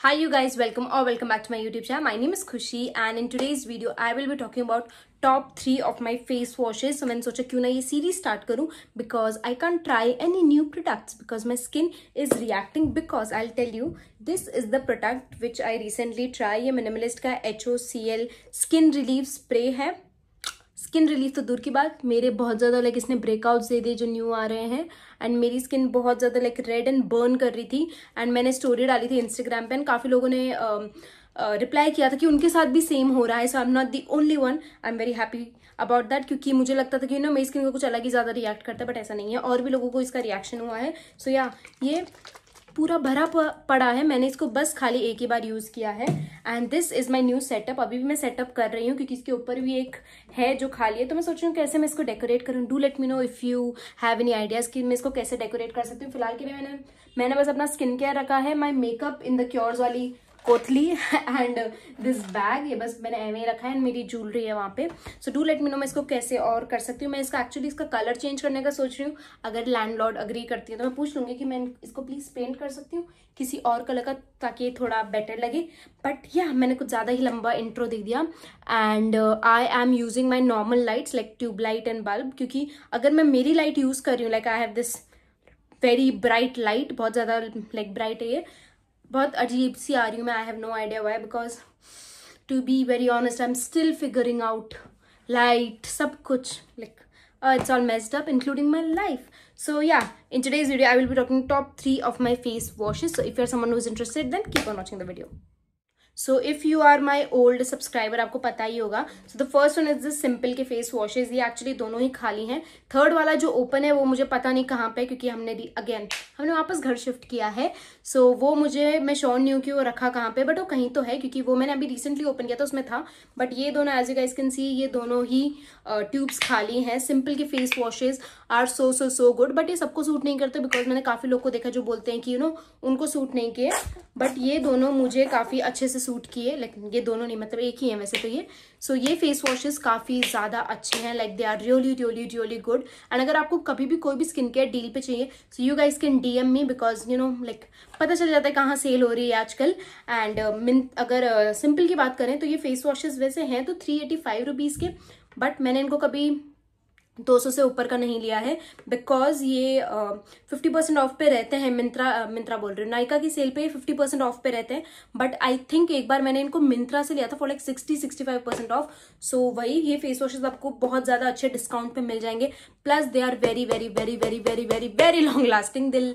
Hi you guys welcome or welcome back to my YouTube channel. My name is Khushi and in today's video I will be talking about top three of my face washes मैंने सोचा क्यों ना ये series start करूँ because I can try any new product because my skin is reacting because I tell you this is the product which I recently try ये Minimalist का H O C L skin relief spray है skin relief तो दूर की बात मेरे बहुत ज़्यादा लाइक इसने ब्रेकआउट्स दे दिए जो न्यू आ रहे हैं एंड मेरी स्किन बहुत ज़्यादा लाइक रेड एंड बर्न कर रही थी एंड मैंने स्टोरी डाली थी इंस्टाग्राम पर एंड काफ़ी लोगों ने रिप्लाई um, uh, किया था कि उनके साथ भी सेम हो रहा है so I am not the only one I am very happy about that क्योंकि मुझे लगता था कि ना मेरी स्किन को कुछ अलग ही ज़्यादा रिएक्ट करता है बट ऐसा नहीं है और भी लोगों को इसका रिएक्शन हुआ है सो so, या yeah, ये पूरा भरा पड़ा है मैंने इसको बस खाली एक ही बार यूज़ किया है and this is my new setup अभी भी मैं सेटअप कर रही हूँ क्योंकि इसके ऊपर भी एक है जो खाली है तो मैं सोच रही हूँ कैसे मैं इसको डेकोरेट करूँ do let me know if you have any ideas कि मैं इसको कैसे डेकोरेट कर सकती हूँ फिलहाल के लिए मैंने मैंने बस अपना स्किन केयर रखा है माई मेकअप इन द क्योर्स वाली कोथली एंड दिस बैग ये बस मैंने एम रखा है एंड मेरी ज्वेलरी है वहाँ पे so do let me know मैं इसको कैसे और कर सकती हूँ मैं इसका एक्चुअली इसका कलर चेंज करने का सोच रही हूँ अगर लैंडलॉर्ड अग्री करती है तो मैं पूछ लूँगी कि मैं इसको प्लीज़ पेंट कर सकती हूँ किसी और कलर का ताकि ये थोड़ा बेटर लगे बट या मैंने कुछ ज़्यादा ही लंबा इंट्रो दे दिया and I am using my normal lights like tube light and bulb क्योंकि अगर मैं मेरी लाइट यूज़ कर रही हूँ like I have this very bright light बहुत ज़्यादा लाइक ब्राइट है ये बहुत अजीब सी आ रही हूँ मैं I have no idea why because to be very honest I am still figuring out light सब कुछ like it's all messed up including my life so या in today's video I will be talking top three of my face washes so if you're someone was interested then keep on watching the video so if you are my old subscriber आपको पता ही होगा so the first one is the Simple के face washes ये actually दोनों ही खाली हैं थर्ड वाला जो ओपन है वो मुझे पता नहीं कहाँ पे क्योंकि हमने दी अगेन हमने वापस घर शिफ्ट किया है सो so, वो मुझे मैं श्योर नहीं हूँ कि वो रखा कहाँ पे बट वो कहीं तो है क्योंकि वो मैंने अभी रिसेंटली ओपन किया था उसमें था बट ये दोनों as you guys can see ये दोनों ही ट्यूब्स uh, खाली हैं सिंपल के face washes are so so so good but ये सबको सूट नहीं करते बिकॉज मैंने काफ़ी लोग को देखा जो बोलते हैं कि यू you नो know, उनको सूट नहीं किए बट ये दोनों मुझे काफ़ी अच्छे से सूट किए लेकिन ये दोनों नहीं मतलब एक ही है वैसे तो ये सो so, ये फेस वॉशेस काफ़ी ज़्यादा अच्छे हैं like they are really really really good and अगर आपको कभी भी कोई भी स्किन केयर डील पे चाहिए so you guys can D M me because you know like पता चल जाता है कहाँ सेल हो रही है आजकल एंड uh, अगर सिंपल uh, की बात करें तो ये फेस वॉशेज़ वैसे हैं तो थ्री एटी फाइव रुपीज़ के बट मैंने इनको कभी 200 से ऊपर का नहीं लिया है बिकॉज ये फिफ्टी परसेंट ऑफ पे रहते हैं मिंत्रा मिंत्रा बोल रहे हूँ नायका की सेल पे फिफ्टी परसेंट ऑफ पे रहते हैं बट आई थिंक एक बार मैंने इनको मिंत्रा से लिया था for like sixty sixty five percent off so वही ये फेस वॉशेज आपको बहुत ज़्यादा अच्छे डिस्काउंट पे मिल जाएंगे plus they are very very very very very very very long lasting दिल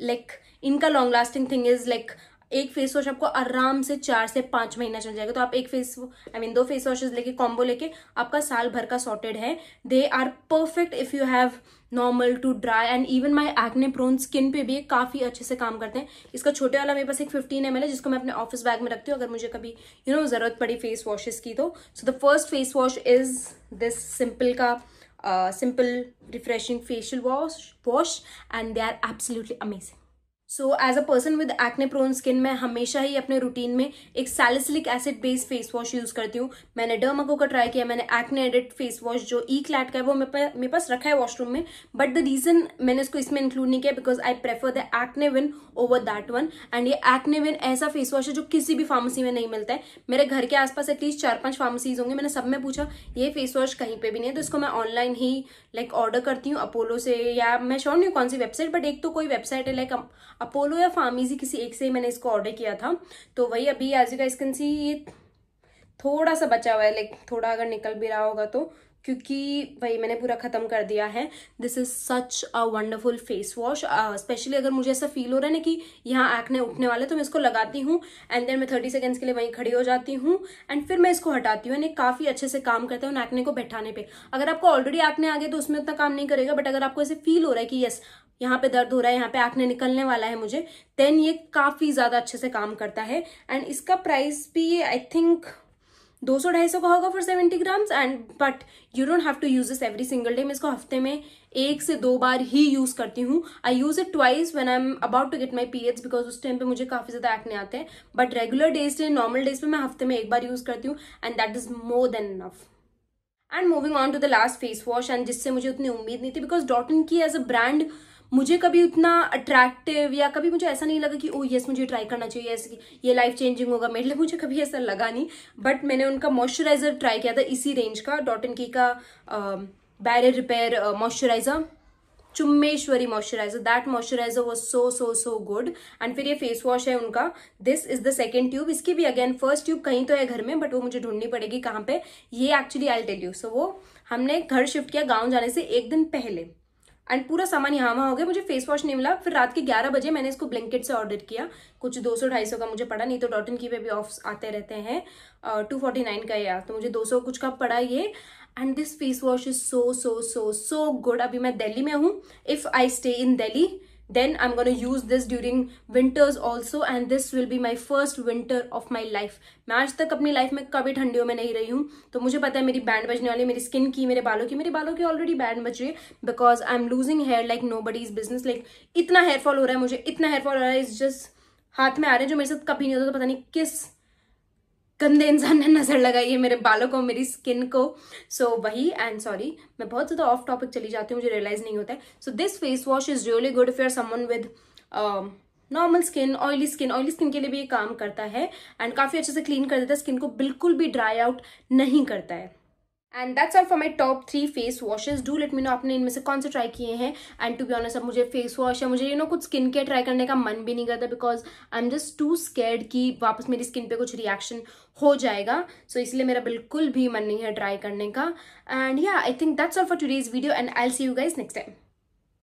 लाइक इनका long lasting thing is like एक फेस वॉश आपको आराम से चार से पाँच महीना चल जाएगा तो आप एक फेस आई मीन दो फेस वॉशेज लेके कॉम्बो लेके आपका साल भर का सॉर्टेड है they are perfect if you have normal to dry and even my acne prone skin पे भी काफ़ी अच्छे से काम करते हैं इसका छोटे वाला मेरे पास एक फिफ्टीन एम है जिसको मैं अपने ऑफिस बैग में रखती हूँ अगर मुझे कभी यू नो ज़रूरत पड़ी फेस वॉशेज़ की तो so the first face wash is this simple का simple refreshing facial wash wash and they are absolutely amazing so as a person with acne prone skin मैं हमेशा ही अपने रूटीन में एक salicylic acid based face wash use करती हूँ मैंने डर्मको का ट्राई किया मैंने एक्ने एडिट फेस वॉश जो ई क्लैट का है वो मेरे पास रखा है वॉशरूम में बट द रीज़न मैंने इसको इसमें इंक्लूड नहीं किया because I prefer the acne win over that one and ये एक्ने विन ऐसा फेस वॉश है जो किसी भी फार्मेसी में नहीं मिलता है मेरे घर के आसपास एटलीस्ट चार पांच फार्मेसीज होंगे मैंने सब में पूछा ये फेस वॉश कहीं पर भी नहीं है तो इसको मैं ऑनलाइन ही लाइक like, ऑर्डर करती हूँ अपोलो से या मैं शोर नहीं हूँ कौन सी वेबसाइट बट एक तो कोई वेबसाइट है लाइक अपोलो या फार्मीजी किसी एक से ही मैंने इसको ऑर्डर किया था तो वही अभी आज का स्किन सी ये थोड़ा सा बचा हुआ है लाइक थोड़ा अगर निकल भी रहा होगा तो क्योंकि भाई मैंने पूरा ख़त्म कर दिया है this is such a wonderful face wash specially अगर मुझे ऐसा फील हो रहा है ना कि यहाँ आंखने उठने वाले तो मैं इसको लगाती हूँ एंड देन मैं थर्टी सेकेंड्स के लिए वहीं खड़ी हो जाती हूँ एंड फिर मैं इसको हटाती हूँ यानी काफ़ी अच्छे से काम करता है उन आंकने को बैठाने पर अगर आपको ऑलरेडी आंकने आ गए तो उसमें उतना काम नहीं करेगा बट अगर आपको ऐसे फील हो रहा है कि येस यहाँ पे दर्द हो रहा है यहाँ पे आंखने निकलने वाला है मुझे देन ये काफ़ी ज़्यादा अच्छे से काम करता है एंड इसका प्राइस भी आई थिंक दो सौ ढाई सौ का होगा for seventy grams and but you don't have to use this every single day मैं इसको हफ्ते में एक से दो बार ही यूज करती हूँ I use it twice when I am about to get my periods because उस टाइम पे मुझे काफी ज्यादा एक्ने आते हैं बट रेगुलर डेज से नॉर्मल डेज पे मैं हफ्ते में एक बार यूज करती हूँ and that is more than enough and moving on to the last face wash and जिससे मुझे उतनी उम्मीद नहीं थी because dot and key as a brand मुझे कभी उतना अट्रैक्टिव या कभी मुझे ऐसा नहीं लगा कि ओ यस मुझे ट्राई करना चाहिए ऐसे ये लाइफ चेंजिंग होगा मेरे लिए मुझे कभी ऐसा लगा नहीं बट मैंने उनका मॉइस्चराइजर ट्राई किया था इसी रेंज का डॉट एन का बैरियर रिपेयर मॉइस्चराइजर चुम्बेश्वरी moisturiser that moisturiser was so so so good and फिर ये फेस वॉश है उनका this is the second tube इसकी भी अगेन फर्स्ट ट्यूब कहीं तो है घर में बट वो मुझे ढूंढनी पड़ेगी कहाँ पे ये actually I tell you so वो हमने घर शिफ्ट किया गाँव जाने से एक दिन पहले एंड पूरा सामान यहाँ वहाँ हो गया मुझे फेस वॉश नहीं मिला फिर रात के ग्यारह बजे मैंने इसको ब्लैंकेट से ऑर्डर किया कुछ दो सौ ढाई सौ का मुझे पड़ा नहीं तो डॉटन की पे भी ऑफ आते रहते हैं टू फोर्टी नाइन का या तो मुझे दो सौ कुछ का पड़ा ये and this face wash is so so so so good अभी मैं दिल्ली में हूँ if I stay in Delhi then i'm going to use this during winters also and this will be my first winter of my life मैं आज तक अपनी life में कभी ठंडियों में नहीं रही हूँ तो मुझे पता है मेरी बैंड बजने वाली मेरी स्किन की मेरे बालों की मेरे बालों की ऑलरेडी बैंड बज रही है because I am losing hair like nobody is business like इतना हेयरफॉल हो रहा है मुझे इतना हेयरफॉल हो रहा है इज जस्ट हाथ में आ रहे हैं जो मेरे साथ कभी नहीं होता तो पता नहीं किस गंदे इंसान ने नज़र लगाई है मेरे बालों को मेरी स्किन को सो so, वही एंड सॉरी मैं बहुत ज़्यादा ऑफ टॉपिक चली जाती हूँ मुझे रियलाइज़ नहीं होता है so this face wash is really good for someone with normal skin oily skin oily skin के लिए भी ये काम करता है एंड काफ़ी अच्छे से क्लीन कर देता है स्किन को बिल्कुल भी ड्राई आउट नहीं करता है and that's all for my top three face washes do let me know आपने इनमें से कौन से ट्राई किए हैं एंड टू बी ऑनस्ट अब मुझे फेस वॉश है मुझे यू you नो know, कुछ स्किन केयर ट्राई करने का मन भी नहीं करता because I am just too scared कि वापस मेरी स्किन पे कुछ रिएक्शन हो जाएगा सो so, इसलिए मेरा बिल्कुल भी मन नहीं है ट्राई करने का and yeah I think that's all for today's video and I see you guys next time